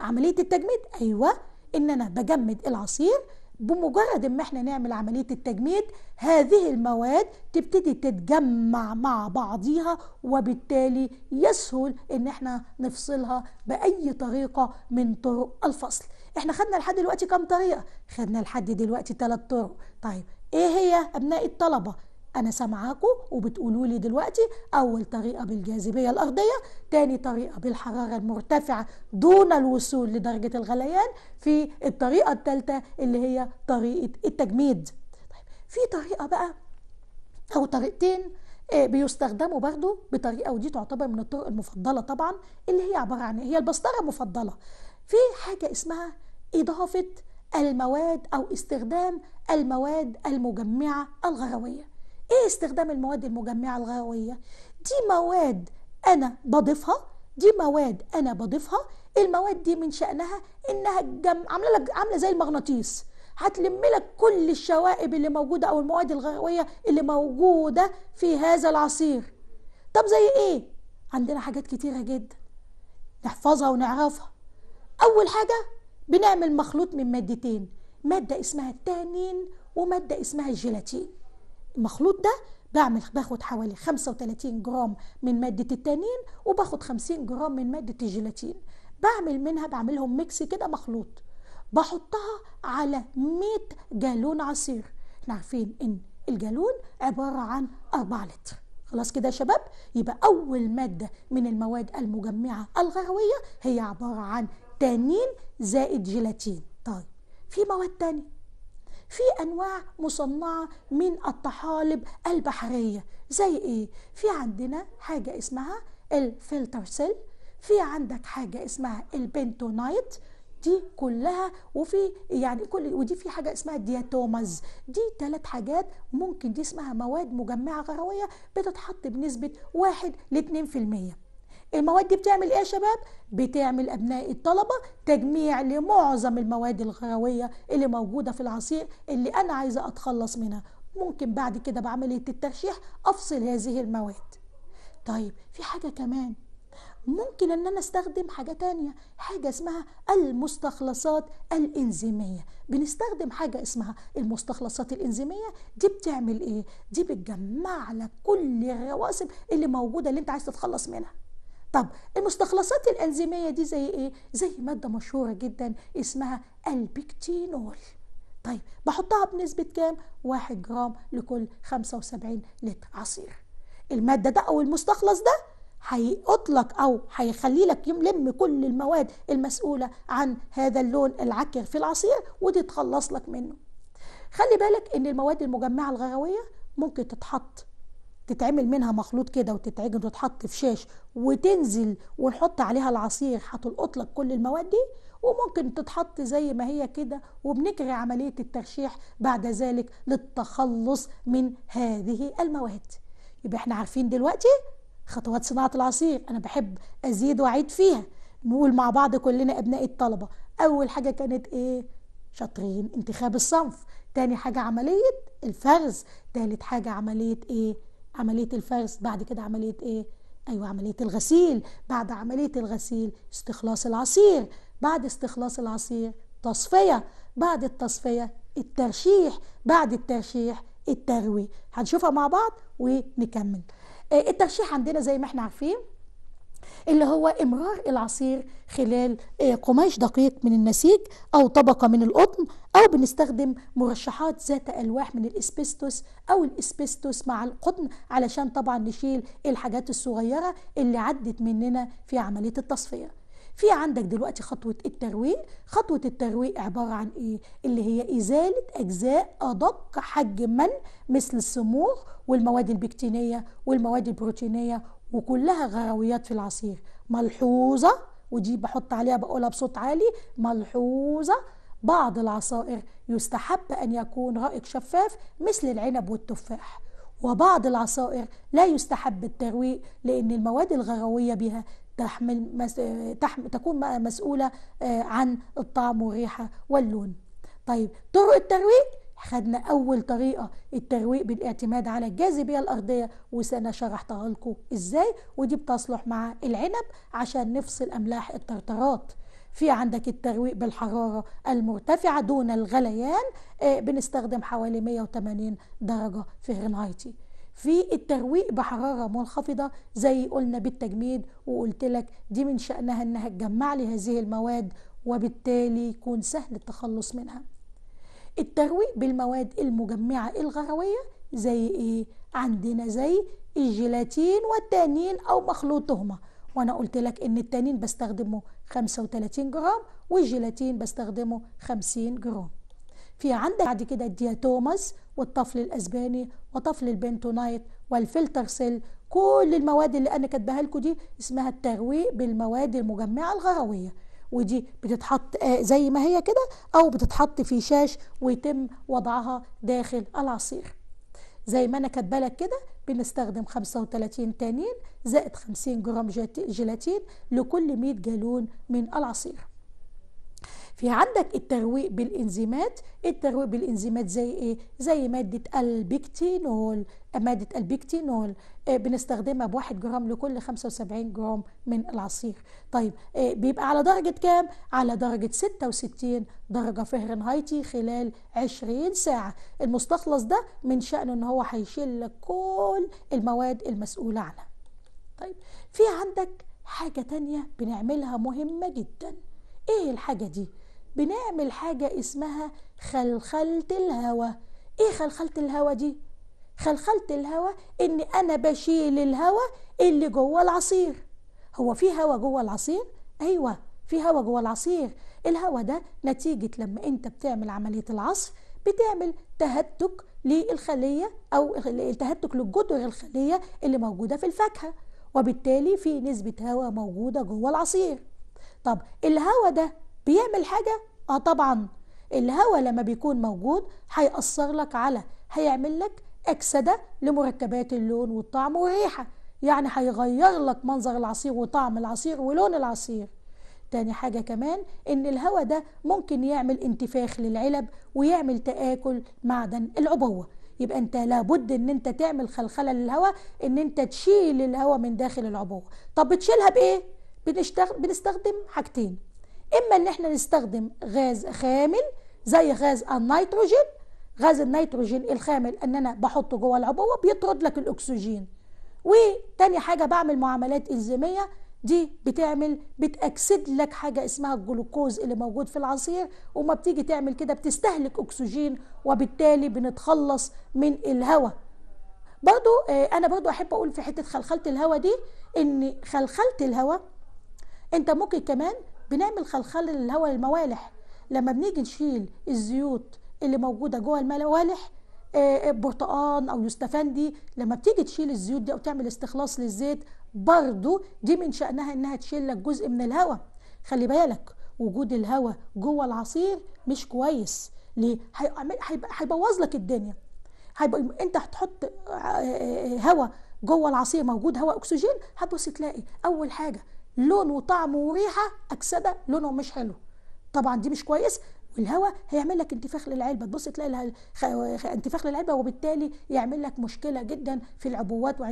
عملية التجميد أيوة إن أنا بجمد العصير بمجرد ما احنا نعمل عملية التجميد هذه المواد تبتدي تتجمع مع بعضيها وبالتالي يسهل ان احنا نفصلها بأي طريقة من طرق الفصل احنا خدنا لحد دلوقتي كام طريقة؟ خدنا لحد دلوقتي ثلاث طرق طيب ايه هي ابناء الطلبة؟ أنا سامعاكم وبتقولوا لي دلوقتي أول طريقة بالجاذبية الأرضية تاني طريقة بالحرارة المرتفعة دون الوصول لدرجة الغليان في الطريقة الثالثة اللي هي طريقة التجميد طيب في طريقة بقى أو طريقتين آه، بيستخدموا برضو بطريقة ودي تعتبر من الطرق المفضلة طبعا اللي هي عبارة عن إيه؟ هي البسطرة المفضلة في حاجة اسمها إضافة المواد أو استخدام المواد المجمعة الغروية ايه استخدام المواد المجمعه الغويه دي مواد انا بضيفها دي مواد انا بضيفها المواد دي من شانها انها جم... عامله لك عامله زي المغناطيس هتلم لك كل الشوائب اللي موجوده او المواد الغويه اللي موجوده في هذا العصير طب زي ايه عندنا حاجات كتيره جدا نحفظها ونعرفها اول حاجه بنعمل مخلوط من مادتين ماده اسمها التانين وماده اسمها الجيلاتين المخلوط ده بعمل باخد حوالي 35 جرام من مادة التانين وباخد 50 جرام من مادة الجيلاتين بعمل منها بعملهم ميكس كده مخلوط بحطها على 100 جالون عصير احنا عارفين ان الجالون عبارة عن 4 لتر خلاص كده يا شباب يبقى أول مادة من المواد المجمعة الغروية هي عبارة عن تانين زائد جيلاتين طيب في مواد تانية في انواع مصنعه من الطحالب البحريه زي ايه في عندنا حاجه اسمها الفلتر سيل في عندك حاجه اسمها البنتونايت دي كلها وفي يعني كل ودي في حاجه اسمها دياتومز دي تلات حاجات ممكن دي اسمها مواد مجمعه غرويه بتتحط بنسبه 1 ل 2% المواد دي بتعمل ايه يا شباب بتعمل ابناء الطلبه تجميع لمعظم المواد الغاويه اللي موجوده في العصير اللي انا عايزه اتخلص منها ممكن بعد كده بعمليه الترشيح افصل هذه المواد طيب في حاجه كمان ممكن ان انا استخدم حاجه تانية حاجه اسمها المستخلصات الانزيميه بنستخدم حاجه اسمها المستخلصات الانزيميه دي بتعمل ايه دي بتجمع لك كل الرواسب اللي موجوده اللي انت عايز تتخلص منها طب المستخلصات الأنزيمية دي زي إيه؟ زي مادة مشهورة جدا اسمها البكتينول طيب بحطها بنسبة كام؟ 1 جرام لكل 75 لتر عصير المادة ده أو المستخلص ده هيطلق أو هيخلي لك يلم كل المواد المسؤولة عن هذا اللون العكر في العصير ودي تخلص لك منه خلي بالك ان المواد المجمعة الغلوية ممكن تتحط تتعمل منها مخلوط كده وتتعجن وتتحط في شاش وتنزل ونحط عليها العصير هتلقط لك كل المواد دي وممكن تتحط زي ما هي كده وبنجري عملية الترشيح بعد ذلك للتخلص من هذه المواد يبقى احنا عارفين دلوقتي خطوات صناعة العصير أنا بحب أزيد وأعيد فيها نقول مع بعض كلنا أبناء الطلبة أول حاجة كانت إيه؟ شاطرين انتخاب الصنف تاني حاجة عملية الفرز تالت حاجة عملية إيه؟ عملية الفرز بعد كده عملية ايه ايوه عملية الغسيل بعد عملية الغسيل استخلاص العصير بعد استخلاص العصير تصفية بعد التصفية الترشيح بعد الترشيح التروي هنشوفها مع بعض ونكمل آه، الترشيح عندنا زي ما احنا عارفين اللي هو امرار العصير خلال آه، قماش دقيق من النسيج او طبقه من القطن او بنستخدم مرشحات ذات الواح من الاسبستوس او الاسبستوس مع القطن علشان طبعا نشيل الحاجات الصغيره اللي عدت مننا في عمليه التصفيه في عندك دلوقتي خطوة الترويق خطوة الترويق عبارة عن إيه؟ اللي هي إزالة أجزاء أدق حجما مثل السموخ والمواد البكتينية والمواد البروتينية وكلها غاويات في العصير ملحوظة ودي بحط عليها بقولها بصوت عالي ملحوظة بعض العصائر يستحب أن يكون رائق شفاف مثل العنب والتفاح وبعض العصائر لا يستحب الترويق لأن المواد الغروية بها تحمل مس... تحم... تكون مسؤولة آه، عن الطعم والريحة واللون طيب طرق الترويق خدنا أول طريقة الترويق بالاعتماد على الجاذبية الأرضية وسنة شرحتها لكم إزاي ودي بتصلح مع العنب عشان نفصل أملاح الطرطرات في عندك الترويق بالحرارة المرتفعة دون الغليان آه، بنستخدم حوالي 180 درجة فهرنهايتي في الترويق بحرارة منخفضة زي قلنا بالتجميد وقلت لك دي من شأنها انها تجمع لي هذه المواد وبالتالي يكون سهل التخلص منها الترويج بالمواد المجمعة الغروية زي ايه؟ عندنا زي الجيلاتين والتانين او مخلوطهما وانا قلت لك ان التانين بستخدمه 35 جرام والجيلاتين بستخدمه 50 جرام في عندك بعد كده الدياتومس والطفل الاسباني وطفل البنتونايت والفلتر سيل كل المواد اللي انا كاتباها لكم دي اسمها الترويق بالمواد المجمعه الغرويه ودي بتتحط آه، زي ما هي كده او بتتحط في شاش ويتم وضعها داخل العصير زي ما انا كاتبالك كده بنستخدم 35 تانين زائد 50 جرام جيلاتين لكل 100 جالون من العصير في عندك الترويق بالانزيمات الترويق بالانزيمات زي ايه زي ماده البكتينول ماده البكتينول آه، بنستخدمها بواحد جرام لكل 75 جرام من العصير طيب آه، بيبقى على درجه كام على درجه 66 درجه فهرنهايتي خلال 20 ساعه المستخلص ده من شانه ان هو هيشيل لك كل المواد المسؤوله عنها طيب في عندك حاجه تانية بنعملها مهمه جدا ايه الحاجه دي بنعمل حاجة اسمها خلخلة الهوا ايه خلخلة الهوا دي؟ خلخلة الهوا ان انا بشيل الهوا اللي جوه العصير هو في هوا جوه العصير؟ ايوه في هوا جوه العصير الهوا ده نتيجة لما انت بتعمل عملية العصر بتعمل تهتك للخلية او تهتك للجدر الخلية اللي موجودة في الفاكهة وبالتالي في نسبة هواء موجودة جوه العصير طب الهواء ده بيعمل حاجة اه طبعا الهواء لما بيكون موجود هيأثر لك على هيعمل لك أكسدة لمركبات اللون والطعم والريحة يعني هيغير لك منظر العصير وطعم العصير ولون العصير تاني حاجة كمان إن الهواء ده ممكن يعمل انتفاخ للعلب ويعمل تآكل معدن العبوة يبقى انت لابد ان انت تعمل خلخله للهواء ان انت تشيل الهواء من داخل العبوه طب بتشيلها بايه بنستخدم حاجتين اما ان احنا نستخدم غاز خامل زي غاز النيتروجين غاز النيتروجين الخامل ان انا بحطه جوه العبوه بيطرد لك الاكسجين وتاني حاجه بعمل معاملات انزيميه دي بتعمل بتأكسد لك حاجة اسمها الجلوكوز اللي موجود في العصير وما بتيجي تعمل كده بتستهلك أكسجين وبالتالي بنتخلص من الهواء برضو آه، أنا برضو أحب أقول في حتة خلخلة الهواء دي إن خلخلة الهواء أنت ممكن كمان بنعمل خلخال للهواء الموالح لما بنيجي نشيل الزيوت اللي موجوده جوه الموالح آه، آه، برتقان او يستفندي لما بتيجي تشيل الزيوت دي او تعمل استخلاص للزيت برضو دي من شأنها انها تشيل لك جزء من الهواء خلي بالك وجود الهواء جوه العصير مش كويس ليه هيبوظ لك الدنيا هيبقى انت هتحط آه، هواء جوه العصير موجود هواء اكسجين هتبص تلاقي اول حاجه لون وطعم وريحه اكسده لونهم مش حلو طبعا دي مش كويس الهواء هيعمل لك انتفاخ للعلبه تبص تلاقي انتفاخ للعلبه وبالتالي يعمل لك مشكله جدا في العبوات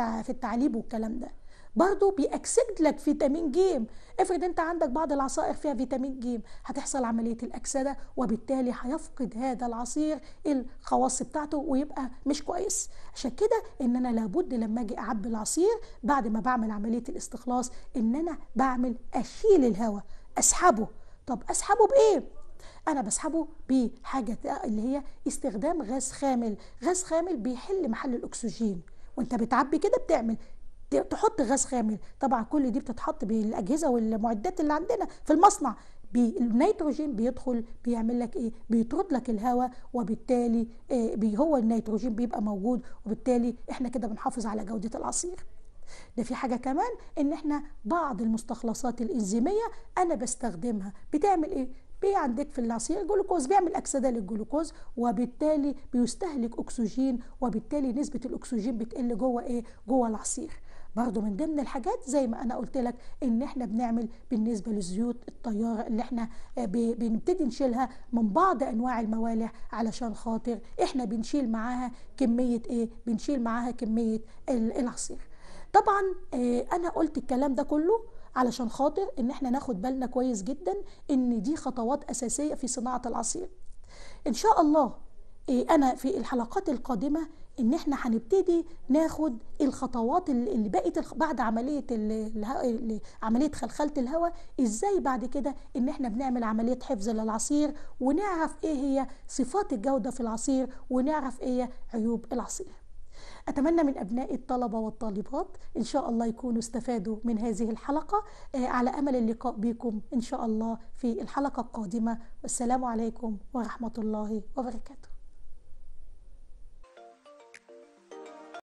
في التعليب والكلام ده برضه بيأكسد لك فيتامين جيم افرض انت عندك بعض العصائر فيها فيتامين جيم هتحصل عملية الأكسدة وبالتالي هيفقد هذا العصير الخواص بتاعته ويبقى مش كويس عشان كده ان انا لابد لما اجي اعبي العصير بعد ما بعمل عملية الاستخلاص ان انا بعمل اشيل الهواء اسحبه طب اسحبه بايه انا بسحبه بحاجه اللي هي استخدام غاز خامل غاز خامل بيحل محل الاكسجين وانت بتعبي كده بتعمل تحط غاز خامل طبعا كل دي بتتحط بالاجهزه والمعدات اللي عندنا في المصنع النيتروجين بيدخل بيعمل لك ايه بيطرد لك الهواء وبالتالي إيه بي هو النيتروجين بيبقى موجود وبالتالي احنا كده بنحافظ على جوده العصير ده في حاجة كمان ان احنا بعض المستخلصات الانزيمية انا بستخدمها بتعمل ايه بي عندك في العصير الجلوكوز بيعمل اكسده للجلوكوز وبالتالي بيستهلك اكسجين وبالتالي نسبه الاكسجين بتقل جوه ايه جوه العصير برضو من ضمن الحاجات زي ما انا قلت لك ان احنا بنعمل بالنسبه للزيوت الطياره اللي احنا آه، بنبتدي نشيلها من بعض انواع الموالح علشان خاطر احنا بنشيل معاها كميه ايه بنشيل معاها كميه العصير طبعا آه، انا قلت الكلام ده كله علشان خاطر ان احنا ناخد بالنا كويس جدا ان دي خطوات اساسيه في صناعه العصير ان شاء الله آه، انا في الحلقات القادمه ان احنا هنبتدي ناخد الخطوات اللي بقت بعد عمليه عمليه خلخله الهواء ازاي بعد كده ان احنا بنعمل عمليه حفظ للعصير ونعرف ايه هي صفات الجوده في العصير ونعرف ايه هي عيوب العصير أتمنى من أبناء الطلبة والطالبات إن شاء الله يكونوا استفادوا من هذه الحلقة آه، على أمل اللقاء بكم إن شاء الله في الحلقة القادمة والسلام عليكم ورحمة الله وبركاته